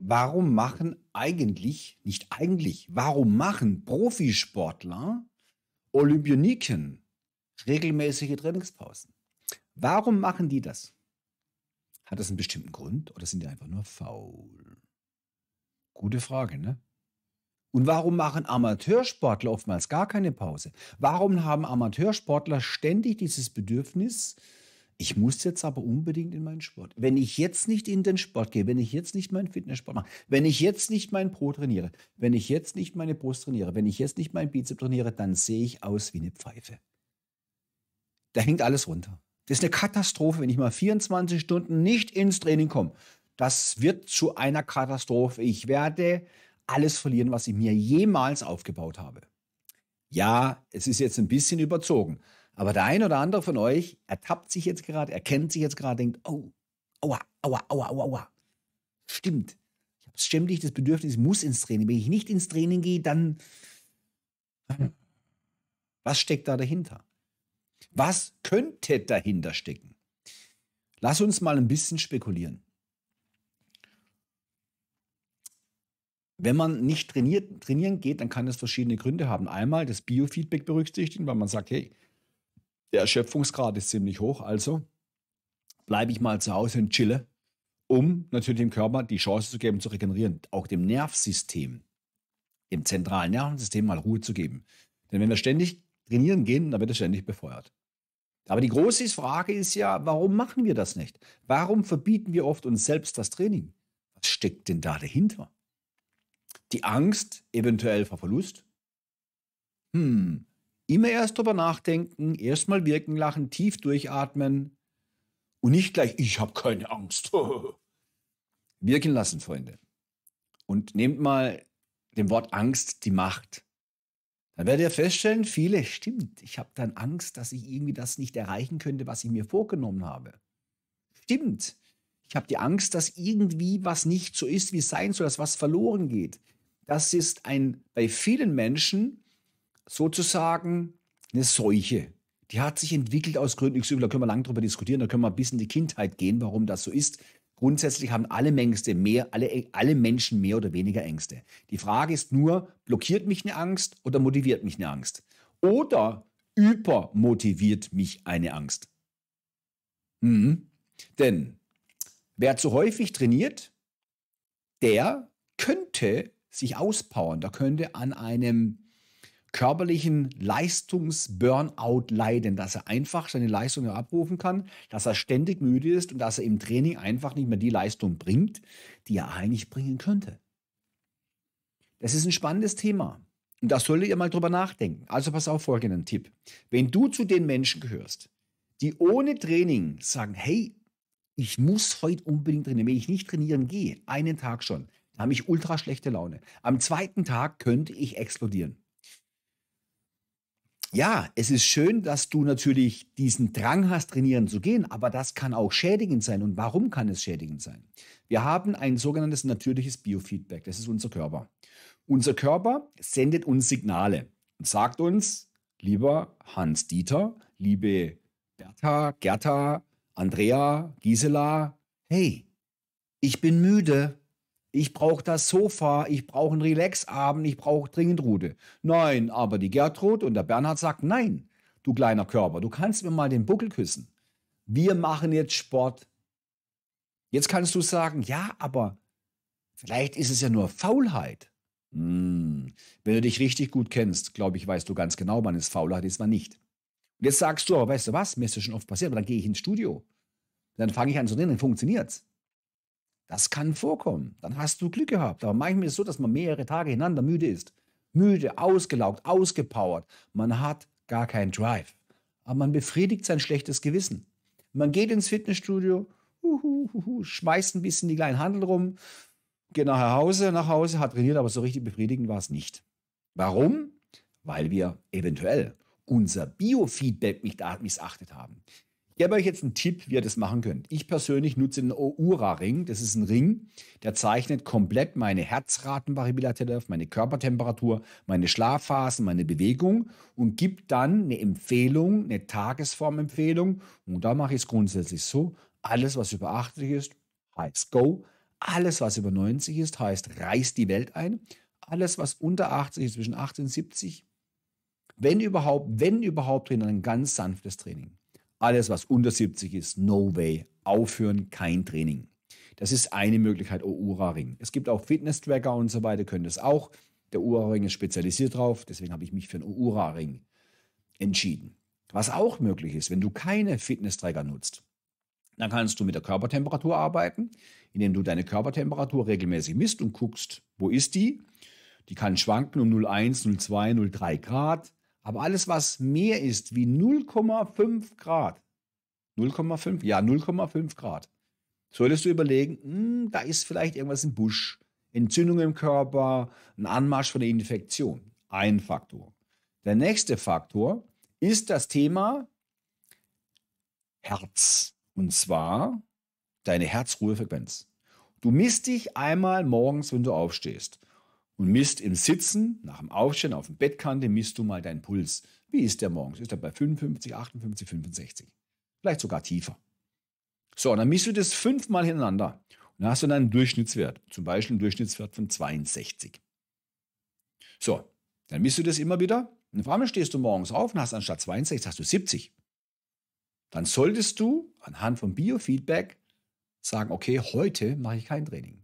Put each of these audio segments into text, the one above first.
Warum machen eigentlich, nicht eigentlich, warum machen Profisportler Olympioniken regelmäßige Trainingspausen? Warum machen die das? Hat das einen bestimmten Grund oder sind die einfach nur faul? Gute Frage, ne? Und warum machen Amateursportler oftmals gar keine Pause? Warum haben Amateursportler ständig dieses Bedürfnis, ich muss jetzt aber unbedingt in meinen Sport. Wenn ich jetzt nicht in den Sport gehe, wenn ich jetzt nicht meinen Fitnesssport mache, wenn ich jetzt nicht mein Pro trainiere, wenn ich jetzt nicht meine Brust trainiere, wenn ich jetzt nicht meinen Bizeps trainiere, dann sehe ich aus wie eine Pfeife. Da hängt alles runter. Das ist eine Katastrophe, wenn ich mal 24 Stunden nicht ins Training komme. Das wird zu einer Katastrophe. Ich werde alles verlieren, was ich mir jemals aufgebaut habe. Ja, es ist jetzt ein bisschen überzogen. Aber der ein oder andere von euch ertappt sich jetzt gerade, erkennt sich jetzt gerade, denkt, oh, aua, aua, aua, aua, aua. Stimmt. Ich habe ständig das Bedürfnis, ich muss ins Training. Wenn ich nicht ins Training gehe, dann. Hm, was steckt da dahinter? Was könnte dahinter stecken? Lass uns mal ein bisschen spekulieren. Wenn man nicht trainiert, trainieren geht, dann kann es verschiedene Gründe haben. Einmal das Biofeedback berücksichtigen, weil man sagt, hey, der Erschöpfungsgrad ist ziemlich hoch, also bleibe ich mal zu Hause und chille, um natürlich dem Körper die Chance zu geben, zu regenerieren, auch dem Nervsystem, dem zentralen Nervensystem mal Ruhe zu geben. Denn wenn wir ständig trainieren gehen, dann wird es ständig befeuert. Aber die große Frage ist ja, warum machen wir das nicht? Warum verbieten wir oft uns selbst das Training? Was steckt denn da dahinter? Die Angst eventuell vor Verlust? Hm, Immer erst drüber nachdenken, erstmal wirken lassen, tief durchatmen und nicht gleich, ich habe keine Angst. wirken lassen, Freunde. Und nehmt mal dem Wort Angst die Macht. Dann werdet ihr feststellen, viele, stimmt, ich habe dann Angst, dass ich irgendwie das nicht erreichen könnte, was ich mir vorgenommen habe. Stimmt, ich habe die Angst, dass irgendwie was nicht so ist, wie es sein soll, dass was verloren geht. Das ist ein bei vielen Menschen sozusagen eine Seuche. Die hat sich entwickelt aus Gründen XY, da können wir lange drüber diskutieren, da können wir ein bisschen in die Kindheit gehen, warum das so ist. Grundsätzlich haben alle Ängste mehr, alle, äh, alle Menschen mehr oder weniger Ängste. Die Frage ist nur, blockiert mich eine Angst oder motiviert mich eine Angst? Oder übermotiviert mich eine Angst? Mhm. Denn wer zu häufig trainiert, der könnte sich auspowern, Da könnte an einem körperlichen Leistungsburnout leiden, dass er einfach seine Leistung abrufen kann, dass er ständig müde ist und dass er im Training einfach nicht mehr die Leistung bringt, die er eigentlich bringen könnte. Das ist ein spannendes Thema. Und da solltet ihr mal drüber nachdenken. Also pass auf folgenden Tipp. Wenn du zu den Menschen gehörst, die ohne Training sagen, hey, ich muss heute unbedingt trainieren. Wenn ich nicht trainieren gehe, einen Tag schon, dann habe ich ultra schlechte Laune. Am zweiten Tag könnte ich explodieren ja, es ist schön, dass du natürlich diesen Drang hast, trainieren zu gehen, aber das kann auch schädigend sein. Und warum kann es schädigend sein? Wir haben ein sogenanntes natürliches Biofeedback. Das ist unser Körper. Unser Körper sendet uns Signale und sagt uns, lieber Hans-Dieter, liebe Bertha, Gerta, Andrea, Gisela, hey, ich bin müde. Ich brauche das Sofa, ich brauche einen Relaxabend, ich brauche dringend Rute. Nein, aber die Gertrud und der Bernhard sagt, nein, du kleiner Körper, du kannst mir mal den Buckel küssen. Wir machen jetzt Sport. Jetzt kannst du sagen, ja, aber vielleicht ist es ja nur Faulheit. Hm. Wenn du dich richtig gut kennst, glaube ich, weißt du ganz genau, wann es Faulheit ist, wann nicht. Und jetzt sagst du, aber weißt du was, mir ist das schon oft passiert, aber dann gehe ich ins Studio. Dann fange ich an zu reden, dann funktioniert es. Das kann vorkommen. Dann hast du Glück gehabt. Aber manchmal ist es so, dass man mehrere Tage hintereinander müde ist. Müde, ausgelaugt, ausgepowert. Man hat gar keinen Drive. Aber man befriedigt sein schlechtes Gewissen. Man geht ins Fitnessstudio, uhuhuhu, schmeißt ein bisschen die kleinen Handel rum, geht nach Hause, nach Hause, hat trainiert, aber so richtig befriedigend war es nicht. Warum? Weil wir eventuell unser Biofeedback missachtet haben gebe euch jetzt einen Tipp, wie ihr das machen könnt. Ich persönlich nutze den Oura-Ring. Das ist ein Ring, der zeichnet komplett meine Herzratenvariabilität auf, meine Körpertemperatur, meine Schlafphasen, meine Bewegung und gibt dann eine Empfehlung, eine Tagesformempfehlung. Und da mache ich es grundsätzlich so: alles, was über 80 ist, heißt Go. Alles, was über 90 ist, heißt reiß die Welt ein. Alles, was unter 80 ist, zwischen 80 und 70, wenn überhaupt, wenn überhaupt, drin ein ganz sanftes Training. Alles, was unter 70 ist, no way. Aufhören, kein Training. Das ist eine Möglichkeit, Oura-Ring. Oh, es gibt auch Fitness-Tracker und so weiter, können das auch. Der Oura-Ring ist spezialisiert drauf, deswegen habe ich mich für einen Oura-Ring entschieden. Was auch möglich ist, wenn du keine Fitness-Tracker nutzt, dann kannst du mit der Körpertemperatur arbeiten, indem du deine Körpertemperatur regelmäßig misst und guckst, wo ist die. Die kann schwanken um 0,1, 0,2, 0,3 Grad. Aber alles, was mehr ist wie 0,5 Grad, 0,5, ja 0,5 Grad, solltest du überlegen, mh, hm, da ist vielleicht irgendwas im Busch, Entzündung im Körper, ein Anmarsch von der Infektion. Ein Faktor. Der nächste Faktor ist das Thema Herz. Und zwar deine Herzruhefrequenz. Du misst dich einmal morgens, wenn du aufstehst und misst im Sitzen, nach dem Aufstehen auf dem Bettkante, misst du mal deinen Puls. Wie ist der morgens? Ist er bei 55, 58, 65? Vielleicht sogar tiefer. So, und dann misst du das fünfmal hintereinander. Und dann hast du dann einen Durchschnittswert, zum Beispiel einen Durchschnittswert von 62. So, dann misst du das immer wieder. Und vor allem stehst du morgens auf und hast anstatt 62 hast du 70. Dann solltest du anhand von Biofeedback sagen, okay, heute mache ich kein Training.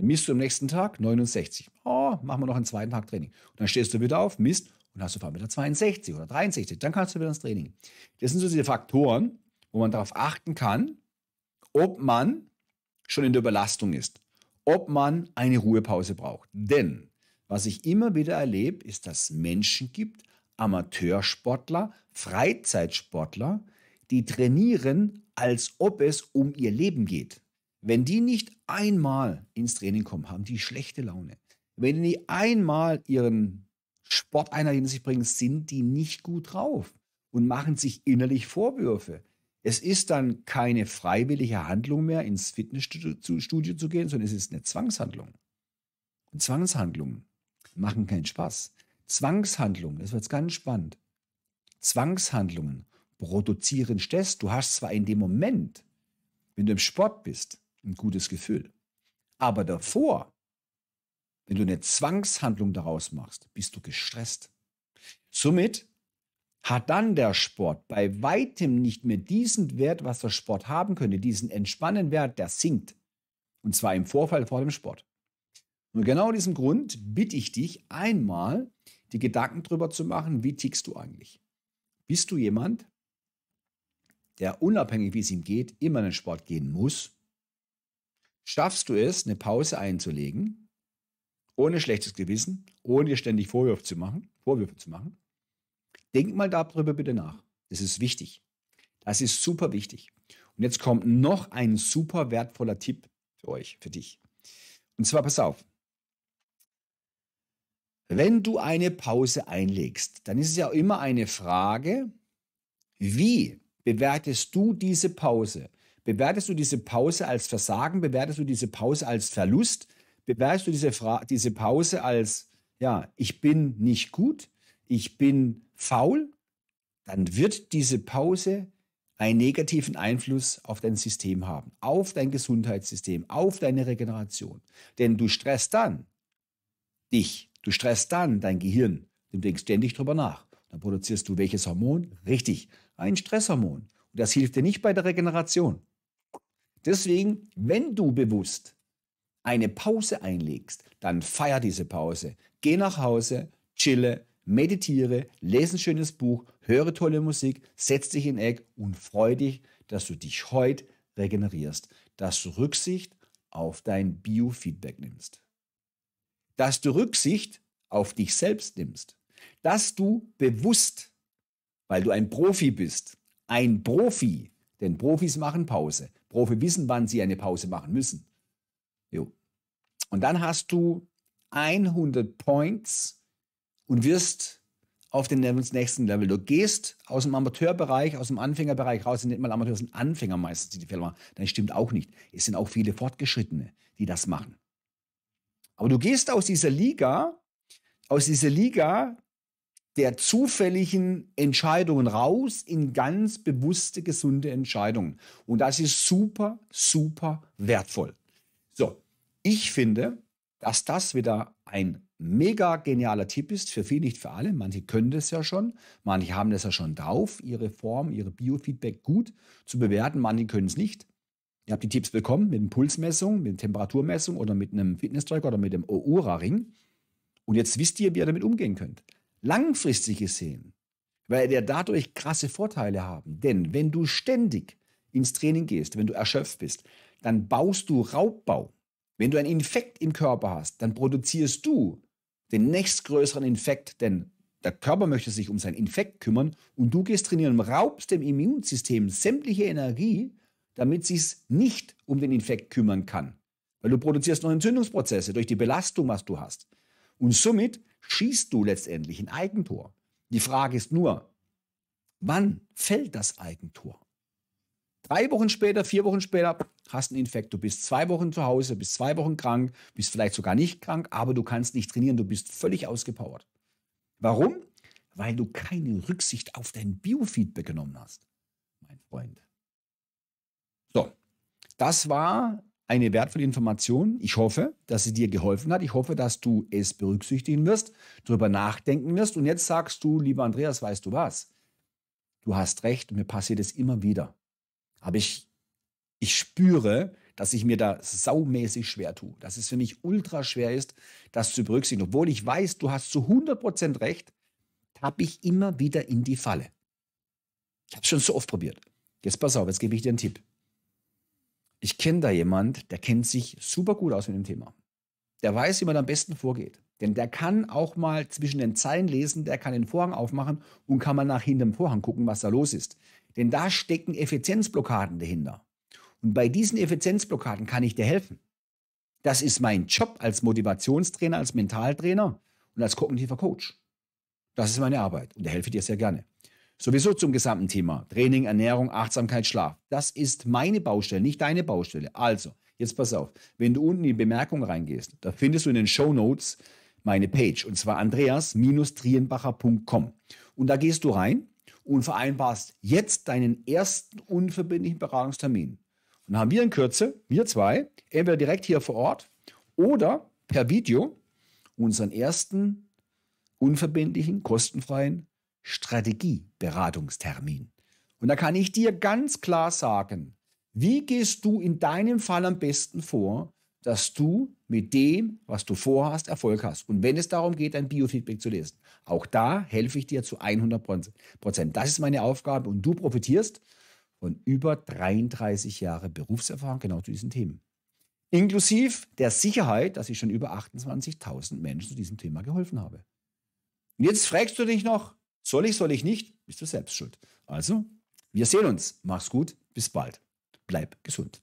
Dann misst du am nächsten Tag 69. Oh, machen wir noch einen zweiten Tag Training. Und dann stehst du wieder auf, misst und hast du auf wieder 62 oder 63. Dann kannst du wieder ins Training. Das sind so diese Faktoren, wo man darauf achten kann, ob man schon in der Überlastung ist, ob man eine Ruhepause braucht. Denn was ich immer wieder erlebe, ist, dass Menschen gibt, Amateursportler, Freizeitsportler, die trainieren, als ob es um ihr Leben geht. Wenn die nicht einmal ins Training kommen, haben die schlechte Laune. Wenn die einmal ihren Sporteinheit in sich bringen, sind die nicht gut drauf und machen sich innerlich Vorwürfe. Es ist dann keine freiwillige Handlung mehr, ins Fitnessstudio zu gehen, sondern es ist eine Zwangshandlung. Und Zwangshandlungen machen keinen Spaß. Zwangshandlungen, das wird ganz spannend. Zwangshandlungen produzieren Stress. Du hast zwar in dem Moment, wenn du im Sport bist, ein gutes Gefühl. Aber davor, wenn du eine Zwangshandlung daraus machst, bist du gestresst. Somit hat dann der Sport bei weitem nicht mehr diesen Wert, was der Sport haben könnte, diesen entspannenden Wert, der sinkt. Und zwar im Vorfall vor dem Sport. Und genau diesem Grund bitte ich dich einmal, die Gedanken darüber zu machen, wie tickst du eigentlich? Bist du jemand, der unabhängig wie es ihm geht, immer in den Sport gehen muss? schaffst du es, eine Pause einzulegen, ohne schlechtes Gewissen, ohne dir ständig Vorwürfe zu machen, Vorwürfe zu machen. Denk mal darüber bitte nach. Das ist wichtig. Das ist super wichtig. Und jetzt kommt noch ein super wertvoller Tipp für euch, für dich. Und zwar pass auf. Wenn du eine Pause einlegst, dann ist es ja immer eine Frage, wie bewertest du diese Pause? Bewertest du diese Pause als Versagen? Bewertest du diese Pause als Verlust? Bewertest du diese, Fra diese Pause als, ja, ich bin nicht gut, ich bin faul? Dann wird diese Pause einen negativen Einfluss auf dein System haben, auf dein Gesundheitssystem, auf deine Regeneration. Denn du stresst dann dich, du stresst dann dein Gehirn, du denkst ständig drüber nach. Dann produzierst du welches Hormon? Richtig, ein Stresshormon. Und das hilft dir nicht bei der Regeneration. Deswegen, wenn du bewusst eine Pause einlegst, dann feier diese Pause. Geh nach Hause, chille, meditiere, lese ein schönes Buch, höre tolle Musik, setz dich in Eck und freu dich, dass du dich heute regenerierst, dass du Rücksicht auf dein Biofeedback nimmst, dass du Rücksicht auf dich selbst nimmst, dass du bewusst, weil du ein Profi bist, ein Profi, denn Profis machen Pause, Profi wissen, wann sie eine Pause machen müssen. Jo. Und dann hast du 100 Points und wirst auf den nächsten Level. Du gehst aus dem Amateurbereich, aus dem Anfängerbereich raus. Sind nicht mal Amateur, sind Anfänger meistens, die die Fehler machen. Das stimmt auch nicht. Es sind auch viele Fortgeschrittene, die das machen. Aber du gehst aus dieser Liga, aus dieser Liga der zufälligen Entscheidungen raus in ganz bewusste, gesunde Entscheidungen. Und das ist super, super wertvoll. So, ich finde, dass das wieder ein mega genialer Tipp ist, für viele, nicht für alle. Manche können das ja schon, manche haben das ja schon drauf, ihre Form, ihre Biofeedback gut zu bewerten, manche können es nicht. Ihr habt die Tipps bekommen mit einer Pulsmessung, mit einer Temperaturmessung oder mit einem Fitness-Tracker oder mit dem Oura-Ring. Und jetzt wisst ihr, wie ihr damit umgehen könnt. Langfristig gesehen weil wir dadurch krasse Vorteile haben. Denn wenn du ständig ins Training gehst, wenn du erschöpft bist, dann baust du Raubbau. Wenn du einen Infekt im Körper hast, dann produzierst du den nächstgrößeren Infekt, denn der Körper möchte sich um seinen Infekt kümmern und du gehst trainieren und raubst dem Immunsystem sämtliche Energie, damit es sich nicht um den Infekt kümmern kann. Weil du produzierst noch Entzündungsprozesse durch die Belastung, was du hast. Und somit schießt du letztendlich ein Eigentor. Die Frage ist nur, wann fällt das Eigentor? Drei Wochen später, vier Wochen später hast du einen Infekt. Du bist zwei Wochen zu Hause, bist zwei Wochen krank, bist vielleicht sogar nicht krank, aber du kannst nicht trainieren, du bist völlig ausgepowert. Warum? Weil du keine Rücksicht auf dein Biofeedback genommen hast, mein Freund. So, das war eine wertvolle Information. Ich hoffe, dass sie dir geholfen hat. Ich hoffe, dass du es berücksichtigen wirst, darüber nachdenken wirst. Und jetzt sagst du, lieber Andreas, weißt du was? Du hast recht mir passiert es immer wieder. Aber ich, ich spüre, dass ich mir da saumäßig schwer tue, dass es für mich ultra schwer ist, das zu berücksichtigen. Obwohl ich weiß, du hast zu 100% recht, tappe ich immer wieder in die Falle. Ich habe es schon so oft probiert. Jetzt pass auf, jetzt gebe ich dir einen Tipp ich kenne da jemand, der kennt sich super gut aus mit dem Thema. Der weiß, wie man am besten vorgeht. Denn der kann auch mal zwischen den Zeilen lesen, der kann den Vorhang aufmachen und kann mal nach hinterm Vorhang gucken, was da los ist. Denn da stecken Effizienzblockaden dahinter. Und bei diesen Effizienzblockaden kann ich dir helfen. Das ist mein Job als Motivationstrainer, als Mentaltrainer und als kognitiver Coach. Das ist meine Arbeit und da helfe ich dir sehr gerne. Sowieso zum gesamten Thema Training, Ernährung, Achtsamkeit, Schlaf. Das ist meine Baustelle, nicht deine Baustelle. Also, jetzt pass auf. Wenn du unten in die Bemerkung reingehst, da findest du in den Show Notes meine Page und zwar andreas-trienbacher.com. Und da gehst du rein und vereinbarst jetzt deinen ersten unverbindlichen Beratungstermin. Und dann haben wir in Kürze, wir zwei, entweder direkt hier vor Ort oder per Video unseren ersten unverbindlichen, kostenfreien Strategieberatungstermin. Und da kann ich dir ganz klar sagen, wie gehst du in deinem Fall am besten vor, dass du mit dem, was du vorhast, Erfolg hast. Und wenn es darum geht, dein Biofeedback zu lesen, auch da helfe ich dir zu 100 Prozent. Das ist meine Aufgabe und du profitierst von über 33 Jahre Berufserfahrung genau zu diesen Themen. Inklusiv der Sicherheit, dass ich schon über 28.000 Menschen zu diesem Thema geholfen habe. Und jetzt fragst du dich noch, soll ich, soll ich nicht, bist du selbst schuld. Also, wir sehen uns. Mach's gut. Bis bald. Bleib gesund.